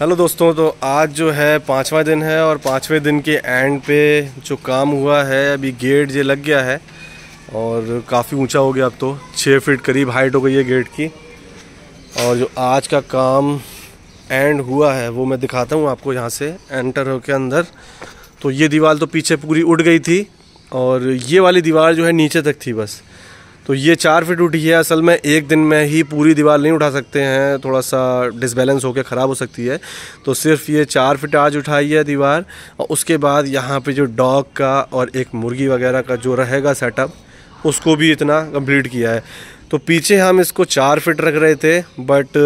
hello दोस्तों तो आज जो है पाँचवा दिन है और पाँचवें दिन के एंड पे जो काम हुआ है अभी गेट ये लग गया है और काफ़ी ऊंचा हो गया अब तो छः फीट करीब हाइट हो गई है गेट की और जो आज का काम एंड हुआ है वो मैं दिखाता हूँ आपको यहाँ से एंटर होके अंदर तो ये दीवार तो पीछे पूरी उड़ गई थी और ये वाली दीवार जो है नीचे तक थी बस तो ये चार फीट उठी है असल में एक दिन में ही पूरी दीवार नहीं उठा सकते हैं थोड़ा सा डिसबैलेंस होकर ख़राब हो सकती है तो सिर्फ ये चार फीट आज उठाई है दीवार और उसके बाद यहाँ पे जो डॉग का और एक मुर्गी वगैरह का जो रहेगा सेटअप उसको भी इतना कंप्लीट किया है तो पीछे हम इसको चार फिट रख रहे थे बट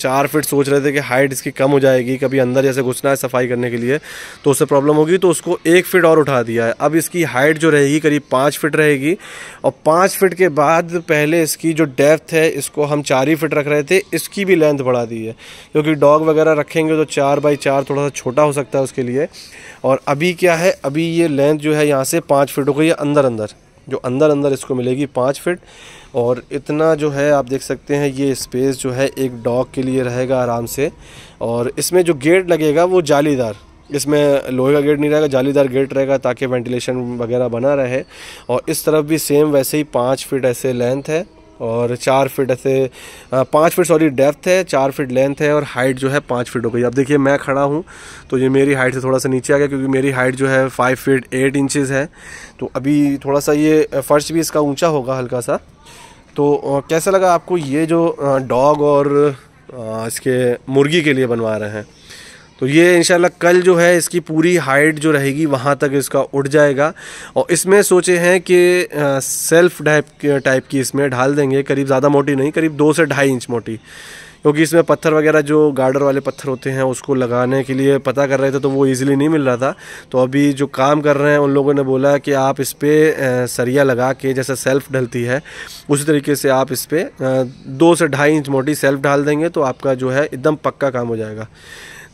चार फिट सोच रहे थे कि हाइट इसकी कम हो जाएगी कभी अंदर जैसे घुसना है सफाई करने के लिए तो उससे प्रॉब्लम होगी तो उसको एक फिट और उठा दिया है अब इसकी हाइट जो रहेगी करीब पाँच फिट रहेगी और पाँच फिट के बाद पहले इसकी जो डेप्थ है इसको हम चार ही फिट रख रहे थे इसकी भी लेंथ बढ़ा दी है क्योंकि डॉग वगैरह रखेंगे तो चार बाई चार थोड़ा सा छोटा हो सकता है उसके लिए और अभी क्या है अभी ये लेंथ जो है यहाँ से पाँच फिट हो गई है अंदर अंदर जो अंदर अंदर इसको मिलेगी पाँच फिट और इतना जो है आप देख सकते हैं ये स्पेस जो है एक डॉग के लिए रहेगा आराम से और इसमें जो गेट लगेगा वो जालीदार इसमें लोहे का गेट नहीं रहेगा जालीदार गेट रहेगा ताकि वेंटिलेशन वगैरह बना रहे और इस तरफ भी सेम वैसे ही पाँच फीट ऐसे लेंथ है और चार फिट ऐसे पाँच फिट सॉरी डेप्थ है चार फिट लेंथ है और हाइट जो है पाँच फिट हो गई अब देखिए मैं खड़ा हूँ तो ये मेरी हाइट से थोड़ा सा नीचे आ गया क्योंकि मेरी हाइट जो है फाइव फिट एट इंचज़ है तो अभी थोड़ा सा ये फर्श भी इसका ऊंचा होगा हल्का सा तो कैसा लगा आपको ये जो डॉग और इसके मुर्गी के लिए बनवा रहे हैं तो ये इंशाल्लाह कल जो है इसकी पूरी हाइट जो रहेगी वहाँ तक इसका उड़ जाएगा और इसमें सोचे हैं कि सेल्फ़ डाइप टाइप की इसमें ढाल देंगे करीब ज़्यादा मोटी नहीं करीब दो से ढाई इंच मोटी क्योंकि इसमें पत्थर वगैरह जो गार्डर वाले पत्थर होते हैं उसको लगाने के लिए पता कर रहे थे तो वो इजीली नहीं मिल रहा था तो अभी जो काम कर रहे हैं उन लोगों ने बोला कि आप इस पर सरिया लगा के जैसे सेल्फ़ ढलती है उसी तरीके से आप इस पर दो से ढाई इंच मोटी सेल्फ़ ढाल देंगे तो आपका जो है एकदम पक्का काम हो जाएगा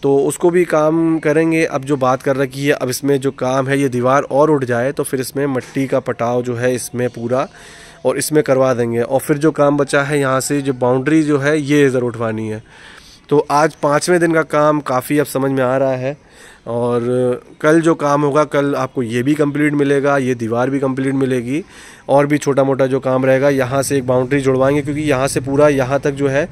तो उसको भी काम करेंगे अब जो बात कर रखी है अब इसमें जो काम है ये दीवार और उठ जाए तो फिर इसमें मिट्टी का पटाव जो है इसमें पूरा और इसमें करवा देंगे और फिर जो काम बचा है यहाँ से जो बाउंड्री जो है ये इधर उठवानी है तो आज पाँचवें दिन का काम काफ़ी अब समझ में आ रहा है और कल जो काम होगा कल आपको ये भी कंप्लीट मिलेगा ये दीवार भी कंप्लीट मिलेगी और भी छोटा मोटा जो काम रहेगा यहाँ से एक बाउंड्री जुड़वाएंगे क्योंकि यहाँ से पूरा यहाँ तक जो है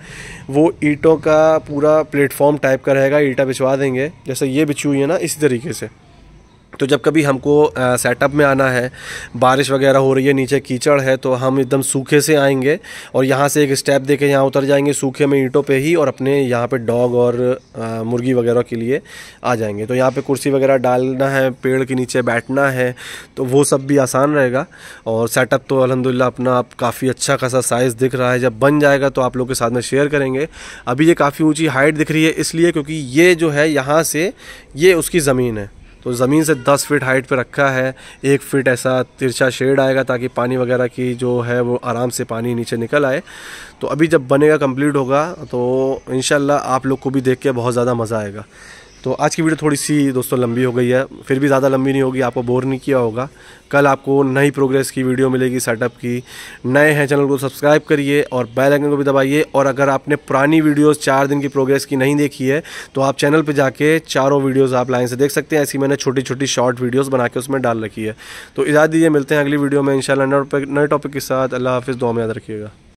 वो ईंटों का पूरा प्लेटफॉर्म टाइप का रहेगा ईटा बिछवा देंगे जैसे ये बिछी हुई है ना इसी तरीके से तो जब कभी हमको सेटअप में आना है बारिश वगैरह हो रही है नीचे कीचड़ है तो हम एकदम सूखे से आएंगे और यहाँ से एक स्टेप देके यहाँ उतर जाएंगे सूखे में ईंटों पे ही और अपने यहाँ पे डॉग और आ, मुर्गी वगैरह के लिए आ जाएंगे तो यहाँ पे कुर्सी वगैरह डालना है पेड़ के नीचे बैठना है तो वो सब भी आसान रहेगा और सेटअप तो अलहमदिल्ला अपना आप काफ़ी अच्छा खासा साइज़ दिख रहा है जब बन जाएगा तो आप लोग के साथ में शेयर करेंगे अभी ये काफ़ी ऊँची हाइट दिख रही है इसलिए क्योंकि ये जो है यहाँ से ये उसकी ज़मीन है तो ज़मीन से दस फीट हाइट पर रखा है एक फीट ऐसा तिरछा शेड आएगा ताकि पानी वगैरह की जो है वो आराम से पानी नीचे निकल आए तो अभी जब बनेगा कंप्लीट होगा तो इन आप लोग को भी देख के बहुत ज़्यादा मज़ा आएगा तो आज की वीडियो थोड़ी सी दोस्तों लंबी हो गई है फिर भी ज़्यादा लंबी नहीं होगी आपको बोर नहीं किया होगा कल आपको नई प्रोग्रेस की वीडियो मिलेगी सेटअप की नए हैं चैनल को सब्सक्राइब करिए और बेल आइकन को भी दबाइए और अगर आपने पुरानी वीडियोस चार दिन की प्रोग्रेस की नहीं देखी है तो आप चैनल पर जाके चारों वीडियोज़ आप लाइन से देख सकते हैं ऐसी मैंने छोटी छोटी शॉर्ट वीडियोज़ बना के उसमें डाल रखी है तो इजाज़ दीजिए मिलते हैं अगली वीडियो में इन नए टॉपिक के साथ अल्लाह हाफिज़ दुआ में याद रखिएगा